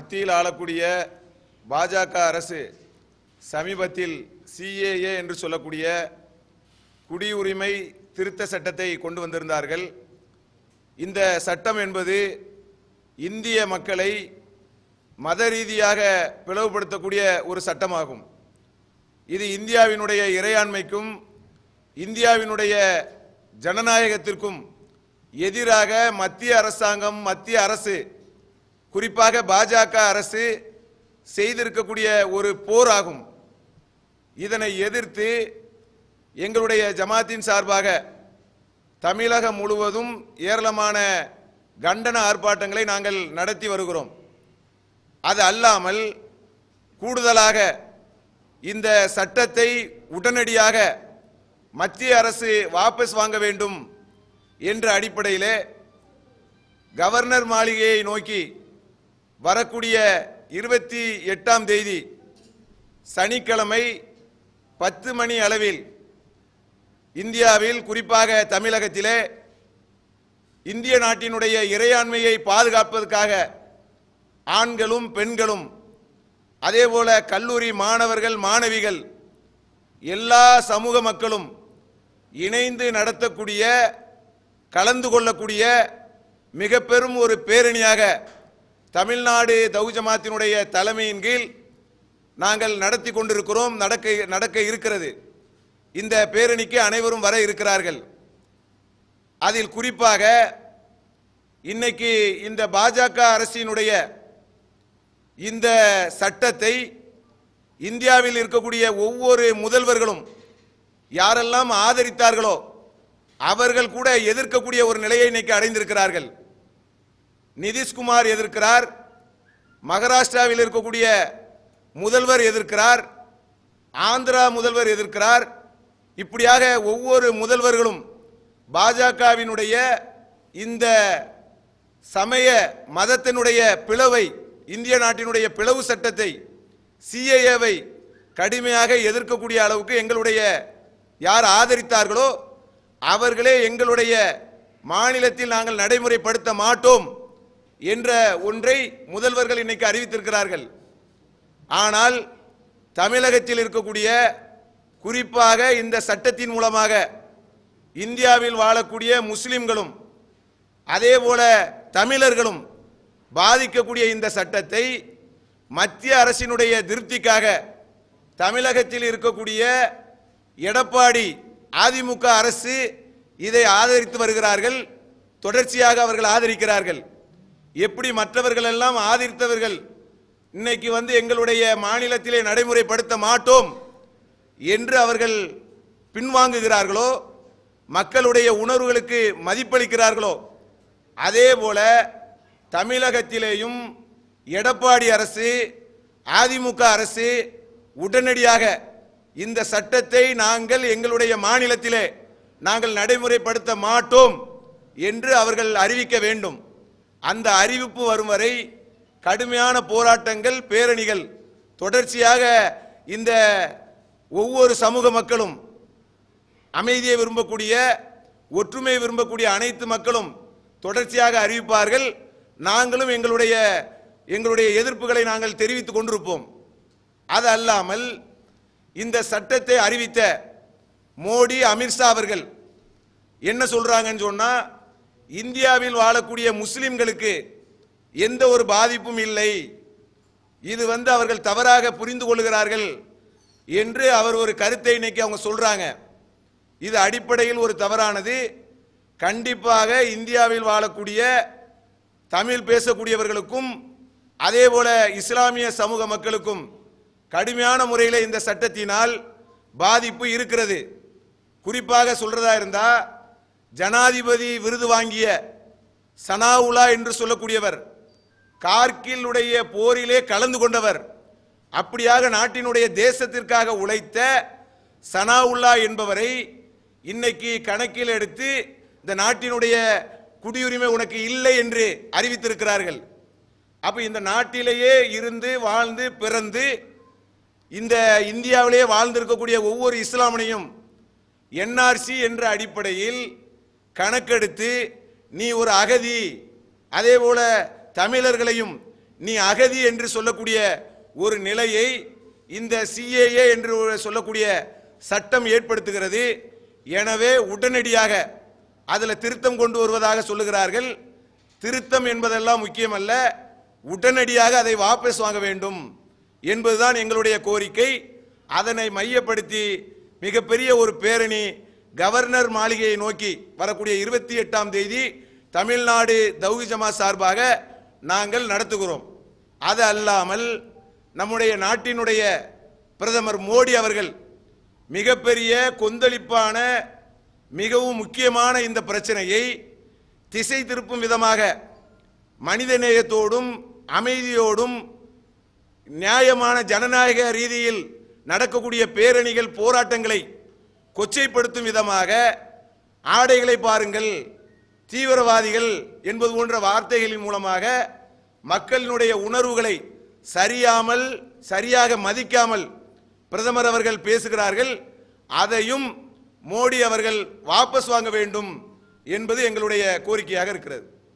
மத்தியில் ஆளக்கூடிய பாஜக அரசு சமீபத்தில் சிஏஏ என்று சொல்லக்கூடிய குடியுரிமை திருத்த சட்டத்தை கொண்டு வந்திருந்தார்கள் இந்த சட்டம் என்பது இந்திய மக்களை மத ரீதியாக பிளவுபடுத்தக்கூடிய ஒரு சட்டமாகும் இது இந்தியாவினுடைய இறையாண்மைக்கும் இந்தியாவினுடைய ஜனநாயகத்திற்கும் எதிராக மத்திய அரசாங்கம் மத்திய அரசு குறிப்பாக பாஜக அரசு செய்திருக்கக்கூடிய ஒரு போர் ஆகும் இதனை எதிர்த்து எங்களுடைய ஜமாத்தின் சார்பாக தமிழகம் முழுவதும் ஏராளமான கண்டன ஆர்ப்பாட்டங்களை நாங்கள் நடத்தி வருகிறோம் அது அல்லாமல் கூடுதலாக இந்த சட்டத்தை உடனடியாக மத்திய அரசு வாபஸ் வாங்க வேண்டும் என்ற அடிப்படையிலே கவர்னர் மாளிகையை நோக்கி வரக்கூடிய இருபத்தி எட்டாம் தேதி சனிக்கிழமை பத்து மணி அளவில் இந்தியாவில் குறிப்பாக தமிழகத்திலே இந்திய நாட்டினுடைய இறையாண்மையை பாதுகாப்பதற்காக ஆண்களும் பெண்களும் அதேபோல கல்லூரி மாணவர்கள் மாணவிகள் எல்லா சமூக மக்களும் இணைந்து நடத்தக்கூடிய கலந்து கொள்ளக்கூடிய மிக பெரும் ஒரு பேரணியாக தமிழ்நாடு தௌஜமாத்தினுடைய தலைமையின் கீழ் நாங்கள் நடத்தி கொண்டிருக்கிறோம் நடக்க நடக்க இருக்கிறது இந்த பேரணிக்கு அனைவரும் வர இருக்கிறார்கள் அதில் குறிப்பாக இன்னைக்கு இந்த பாஜக அரசினுடைய இந்த சட்டத்தை இந்தியாவில் இருக்கக்கூடிய ஒவ்வொரு முதல்வர்களும் யாரெல்லாம் ஆதரித்தார்களோ அவர்கள் கூட எதிர்க்கக்கூடிய ஒரு நிலையை இன்னைக்கு அடைந்திருக்கிறார்கள் நிதிஷ்குமார் எதிர்க்கிறார் மகாராஷ்டிராவில் இருக்கக்கூடிய முதல்வர் எதிர்க்கிறார் ஆந்திரா முதல்வர் எதிர்க்கிறார் இப்படியாக ஒவ்வொரு முதல்வர்களும் பாஜகவினுடைய இந்த சமய மதத்தினுடைய பிளவை இந்திய நாட்டினுடைய பிளவு சட்டத்தை சிஏஏவை கடுமையாக எதிர்க்கக்கூடிய அளவுக்கு எங்களுடைய யார் ஆதரித்தார்களோ அவர்களே எங்களுடைய மாநிலத்தில் நாங்கள் நடைமுறைப்படுத்த மாட்டோம் என்ற ஒன்றை முதல்வர்கள் இன்னைக்கு அறிவித்திருக்கிறார்கள் ஆனால் தமிழகத்தில் இருக்கக்கூடிய குறிப்பாக இந்த சட்டத்தின் மூலமாக இந்தியாவில் வாழக்கூடிய முஸ்லிம்களும் அதே போல தமிழர்களும் பாதிக்கக்கூடிய இந்த சட்டத்தை மத்திய அரசினுடைய திருப்திக்காக தமிழகத்தில் இருக்கக்கூடிய எடப்பாடி அதிமுக அரசு இதை ஆதரித்து வருகிறார்கள் தொடர்ச்சியாக அவர்கள் ஆதரிக்கிறார்கள் எப்படி மற்றவர்கள் எல்லாம் ஆதரித்தவர்கள் இன்னைக்கு வந்து எங்களுடைய மாநிலத்திலே நடைமுறைப்படுத்த மாட்டோம் என்று அவர்கள் பின்வாங்குகிறார்களோ மக்களுடைய உணர்வுகளுக்கு மதிப்பளிக்கிறார்களோ அதே போல தமிழகத்திலேயும் எடப்பாடி அரசு அதிமுக அரசு உடனடியாக இந்த சட்டத்தை நாங்கள் எங்களுடைய மாநிலத்திலே நாங்கள் நடைமுறைப்படுத்த மாட்டோம் என்று அவர்கள் அறிவிக்க வேண்டும் அந்த அறிவிப்பு வரும் வரை கடுமையான போராட்டங்கள் பேரணிகள் தொடர்ச்சியாக இந்த ஒவ்வொரு சமூக மக்களும் அமைதியை விரும்பக்கூடிய ஒற்றுமை விரும்பக்கூடிய அனைத்து மக்களும் தொடர்ச்சியாக அறிவிப்பார்கள் நாங்களும் எங்களுடைய எங்களுடைய எதிர்ப்புகளை நாங்கள் தெரிவித்துக் கொண்டிருப்போம் அது அல்லாமல் இந்த சட்டத்தை அறிவித்த மோடி அமித்ஷா அவர்கள் என்ன சொல்றாங்கன்னு சொன்னால் இந்தியாவில் வாழக்கூடிய முஸ்லிம்களுக்கு எந்த ஒரு பாதிப்பும் இல்லை இது வந்து அவர்கள் தவறாக புரிந்து கொள்கிறார்கள் என்று அவர் ஒரு கருத்தை இன்னைக்கு அவங்க சொல்கிறாங்க இது அடிப்படையில் ஒரு தவறானது கண்டிப்பாக இந்தியாவில் வாழக்கூடிய தமிழ் பேசக்கூடியவர்களுக்கும் அதே போல இஸ்லாமிய சமூக மக்களுக்கும் கடுமையான முறையில் இந்த சட்டத்தினால் பாதிப்பு இருக்கிறது குறிப்பாக சொல்கிறதா இருந்தால் ஜனாதிபதி விருது வாங்கிய சனாவுலா என்று சொல்லக்கூடியவர் உடைய போரிலே கலந்து கொண்டவர் அப்படியாக நாட்டினுடைய தேசத்திற்காக உழைத்த சனாவுல்லா என்பவரை இன்னைக்கு கணக்கில் எடுத்து இந்த நாட்டினுடைய குடியுரிமை உனக்கு இல்லை என்று அறிவித்திருக்கிறார்கள் அப்போ இந்த நாட்டிலேயே இருந்து வாழ்ந்து பிறந்து இந்த இந்தியாவிலேயே வாழ்ந்திருக்கக்கூடிய ஒவ்வொரு இஸ்லாமனையும் என்ஆர்சி என்ற அடிப்படையில் கணக்கெடுத்து நீ ஒரு அகதி அதே போல தமிழர்களையும் நீ அகதி என்று சொல்லக்கூடிய ஒரு நிலையை இந்த சிஏஏ என்று சொல்லக்கூடிய சட்டம் ஏற்படுத்துகிறது எனவே உடனடியாக அதில் திருத்தம் கொண்டு வருவதாக சொல்லுகிறார்கள் திருத்தம் என்பதெல்லாம் முக்கியமல்ல உடனடியாக அதை வாபஸ் வாங்க வேண்டும் என்பதுதான் எங்களுடைய கோரிக்கை அதனை மையப்படுத்தி மிகப்பெரிய ஒரு பேரணி கவர்னர் மாளிகையை நோக்கி வரக்கூடிய இருபத்தி எட்டாம் தேதி தமிழ்நாடு தௌகி ஜமா சார்பாக நாங்கள் நடத்துகிறோம் அது அல்லாமல் நம்முடைய நாட்டினுடைய பிரதமர் மோடி அவர்கள் மிகப்பெரிய கொந்தளிப்பான மிகவும் முக்கியமான இந்த பிரச்சனையை திசை திருப்பும் விதமாக மனிதநேயத்தோடும் அமைதியோடும் நியாயமான ஜனநாயக ரீதியில் நடக்கக்கூடிய பேரணிகள் போராட்டங்களை கொச்சைப்படுத்தும் விதமாக ஆடைகளை பாருங்கள் தீவிரவாதிகள் என்பது போன்ற வார்த்தைகளின் மூலமாக மக்களினுடைய உணர்வுகளை சரியாமல் சரியாக மதிக்காமல் பிரதமர் அவர்கள் பேசுகிறார்கள் அதையும் மோடி அவர்கள் வாபஸ் வாங்க வேண்டும் என்பது எங்களுடைய கோரிக்கையாக இருக்கிறது